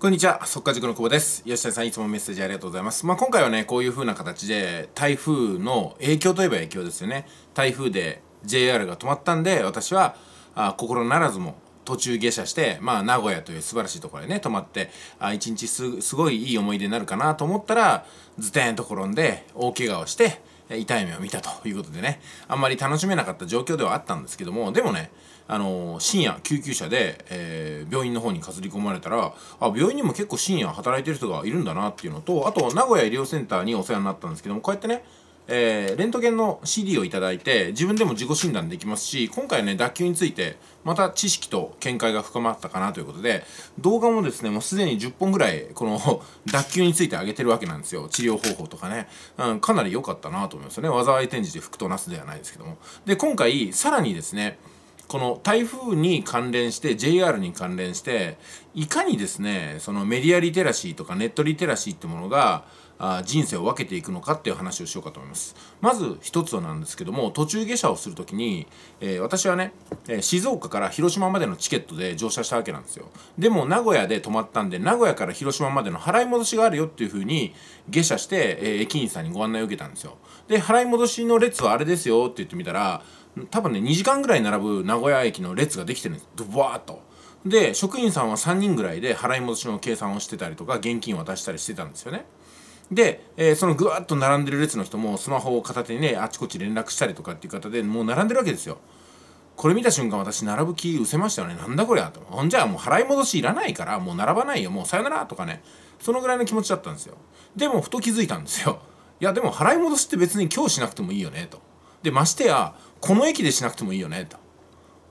こんにちは、速稼塾の久保です。吉田さん、いつもメッセージありがとうございます。まあ、今回はね、こういう風な形で、台風の影響といえば影響ですよね。台風で JR が止まったんで、私は、あ心ならずも途中下車して、まあ、名古屋という素晴らしいところでね、泊まって、あ一日すごいいい思い出になるかなと思ったら、ズテンと転んで、大怪我をして、痛い目を見たということでね、あんまり楽しめなかった状況ではあったんですけども、でもね、あの深夜救急車で、えー、病院の方にかすり込まれたらあ病院にも結構深夜働いてる人がいるんだなっていうのとあと名古屋医療センターにお世話になったんですけどもこうやってねえー、レントゲンの CD を頂いて自分でも自己診断できますし今回ね脱臼についてまた知識と見解が深まったかなということで動画もですねもうすでに10本ぐらいこの 脱臼について上げてるわけなんですよ治療方法とかね、うん、かなり良かったなと思いますよね災い転じで服となすではないですけどもで今回さらにですねこの台風に関連して JR に関連していかにですねそのメディアリテラシーとかネットリテラシーってものが人生を分けていくのかっていう話をしようかと思いますまず一つはなんですけども途中下車をする時に、えー、私はね、え静岡から広島までのチケットで乗車したわけなんですよでも名古屋で泊まったんで名古屋から広島までの払い戻しがあるよっていうふうに下車して、えー、駅員さんにご案内を受けたんですよで払い戻しの列はあれですよって言ってみたら多分ね2時間ぐらい並ぶ名古屋駅の列ができてるんですドバーッとで職員さんは3人ぐらいで払い戻しの計算をしてたりとか現金を渡したりしてたんですよねで、えー、そのぐわっと並んでる列の人もスマホを片手にねあちこち連絡したりとかっていう方でもう並んでるわけですよこれ見た瞬間私並ぶ気失せましたよねなんだこりゃとほんじゃあもう払い戻しいらないからもう並ばないよもうさよならとかねそのぐらいの気持ちだったんですよでもふと気づいたんですよいやでも払い戻しって別に今日しなくてもいいよねとでましてやこの駅でしなくてもいいよねと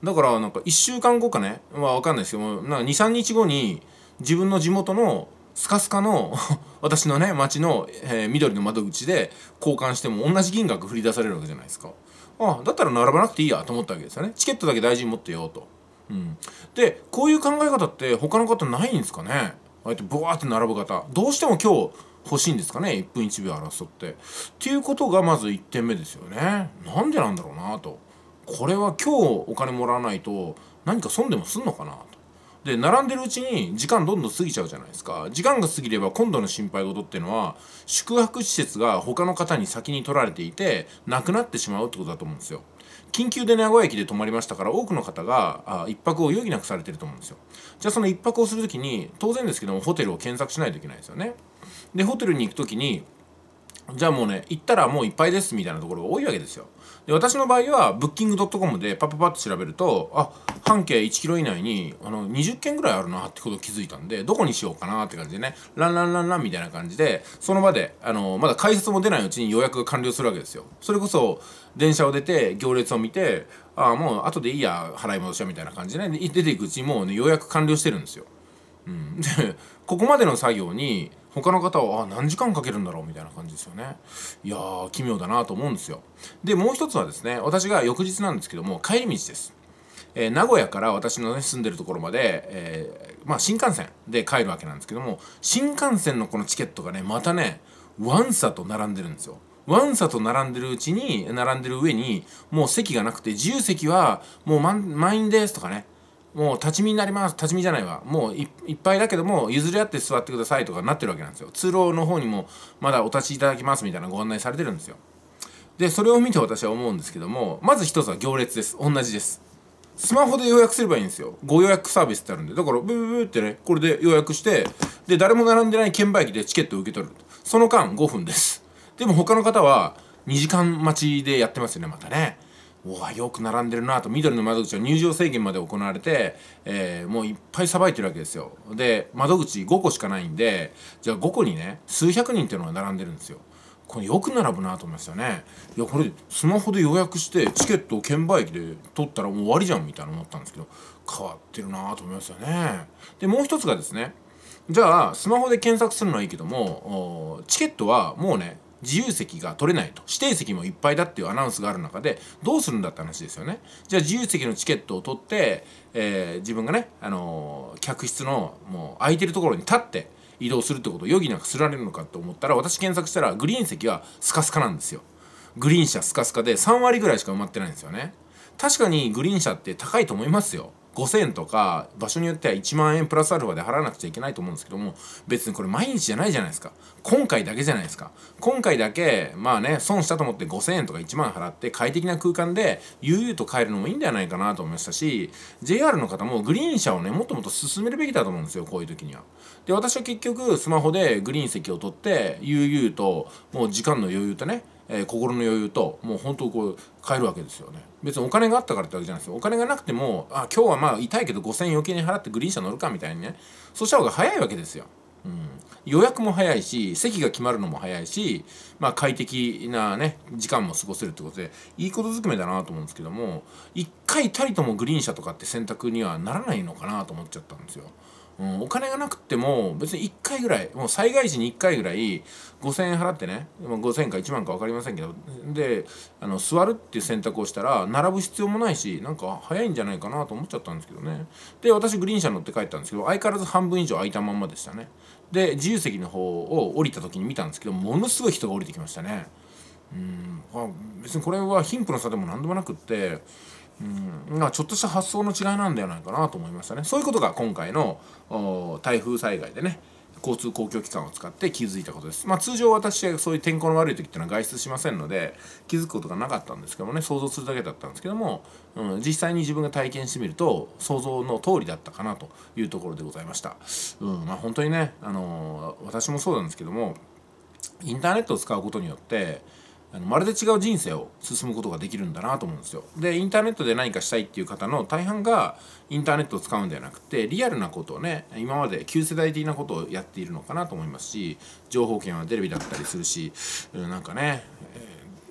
だからなんか1週間後かねまあ分かんないですけど23日後に自分の地元のスカスカの 私のね町の、えー、緑の窓口で交換しても同じ金額振り出されるわけじゃないですかあだったら並ばなくていいやと思ったわけですよねチケットだけ大事に持ってよと、うん、でこういう考え方って他の方ないんですかねああやってブワーって並ぶ方どうしても今日欲しいんですかね1分1秒争って。っていうことがまず1点目ですよね。なんでなんだろうなと。これは今日お金もらわないと何か損でもすんのかなと。で並んでるうちに時間どんどん過ぎちゃうじゃないですか時間が過ぎれば今度の心配事っていうのは宿泊施設が他の方に先に取られていてなくなってしまうってことだと思うんですよ緊急で名古屋駅で泊まりましたから多くの方があ1泊を余儀なくされてると思うんですよじゃあその1泊をする時に当然ですけどもホテルを検索しないといけないですよねでホテルに行く時にじゃあもうね行ったらもういっぱいですみたいなところが多いわけですよで私の場合はブッキングドットコムでパッパパッと調べるとあ半径1キロ以内にあの20件ぐらいあるなってこと気づいたんでどこにしようかなって感じでねランランランランみたいな感じでその場であのまだ改札も出ないうちに予約が完了するわけですよそれこそ電車を出て行列を見てああもう後でいいや払い戻しはみたいな感じで、ね、出ていくうちにもうね予約完了してるんですよ、うん、でここまでの作業に他の方はあ何時間かけるんだろうみたいな感じですよねいやー奇妙だなと思うんですよでもう一つはですね私が翌日なんですけども帰り道ですえー、名古屋から私の、ね、住んでるところまで、えー、まあ、新幹線で帰るわけなんですけども新幹線のこのチケットがねまたねワンサと並んでるんですよ。ワンサと並んでるうちに並んでる上にもう席がなくて自由席はもう満員ですとかねもう立ち見になります立ち見じゃないわもういっぱいだけども譲り合って座ってくださいとかなってるわけなんですよ通路の方にもまだお立ちいただきますみたいなご案内されてるんですよでそれを見て私は思うんですけどもまず一つは行列です同じですスマホで予約すればいいんですよご予約サービスってあるんでだからブブブってねこれで予約してで誰も並んでない券売機でチケットを受け取るその間5分ですでも他の方は2時間待ちでやってますよねまたねうわよく並んでるなと緑の窓口は入場制限まで行われて、えー、もういっぱいさばいてるわけですよで窓口5個しかないんでじゃあ5個にね数百人っていうのが並んでるんですよこれよく並ぶなと思いましたねいやこれスマホで予約してチケットを券売機で取ったらもう終わりじゃんみたいな思ったんですけど変わってるなと思いましたねでもう一つがですねじゃあスマホで検索するのはいいけどもチケットはもうね自由席が取れないと指定席もいっぱいだっていうアナウンスがある中でどうするんだって話ですよねじゃあ自由席のチケットを取って、えー、自分がね、あのー、客室のもう空いてるところに立って移動するってことを余儀なくすられるのかと思ったら私検索したらグリーン席はスカスカなんですよグリーン車スカスカで3割ぐらいしか埋まってないんですよね確かにグリーン車って高いと思いますよ5,000とか場所によっては1万円プラスアルファで払わなくちゃいけないと思うんですけども別にこれ毎日じゃないじゃないですか今回だけじゃないですか今回だけまあね損したと思って5,000円とか1万払って快適な空間で悠々と帰るのもいいんではないかなと思いましたし JR の方もグリーン車をねもっともっと進めるべきだと思うんですよこういう時には。で私は結局スマホでグリーン席を取って悠々ともう時間の余裕とねえー、心の余裕ともう本当こう買えるわけですよね別にお金があったからってわけじゃないですよお金がなくてもあ今日はまあ痛いけど5,000円余計に払ってグリーン車乗るかみたいにねそうした方が早いわけですよ。うん、予約も早いし席が決まるのも早いし、まあ、快適な、ね、時間も過ごせるってことでいいことずくめだなと思うんですけども一回たりともグリーン車とかって選択にはならないのかなと思っちゃったんですよ。うん、お金がなくても別に1回ぐらいもう災害時に1回ぐらい5,000円払ってね5,000か1万か分かりませんけどであの座るっていう選択をしたら並ぶ必要もないしなんか早いんじゃないかなと思っちゃったんですけどねで私グリーン車乗って帰ったんですけど相変わらず半分以上空いたまんまでしたねで自由席の方を降りた時に見たんですけどものすごい人が降りてきましたねうんあ別にこれは貧富の差でも何でもなくってうん、ちょっとした発想の違いなんではないかなと思いましたね。そういうことが今回の台風災害でね、交通公共機関を使って気づいたことです。まあ、通常私はそういう天候の悪い時っていうのは外出しませんので気づくことがなかったんですけどもね想像するだけだったんですけども、うん、実際に自分が体験してみると想像の通りだったかなというところでございました。うんまあ、本当にね、あのー、私もそうなんですけどもインターネットを使うことによってあのまるで違う人生を進むことができるんだなと思うんですよ。でインターネットで何かしたいっていう方の大半がインターネットを使うんではなくてリアルなことをね今まで旧世代的なことをやっているのかなと思いますし情報権はテレビだったりするしなんかね、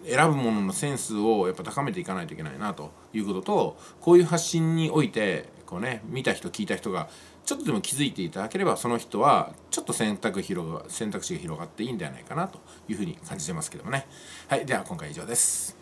選ぶもののセンスをやっぱ高めていかないといけないなということとこういう発信においてこうね見た人聞いた人がちょっとでも気づいていただければその人はちょっと選択広が選択肢が広がっていいんではないかなというふうに感じてますけどもねはいでは今回以上です。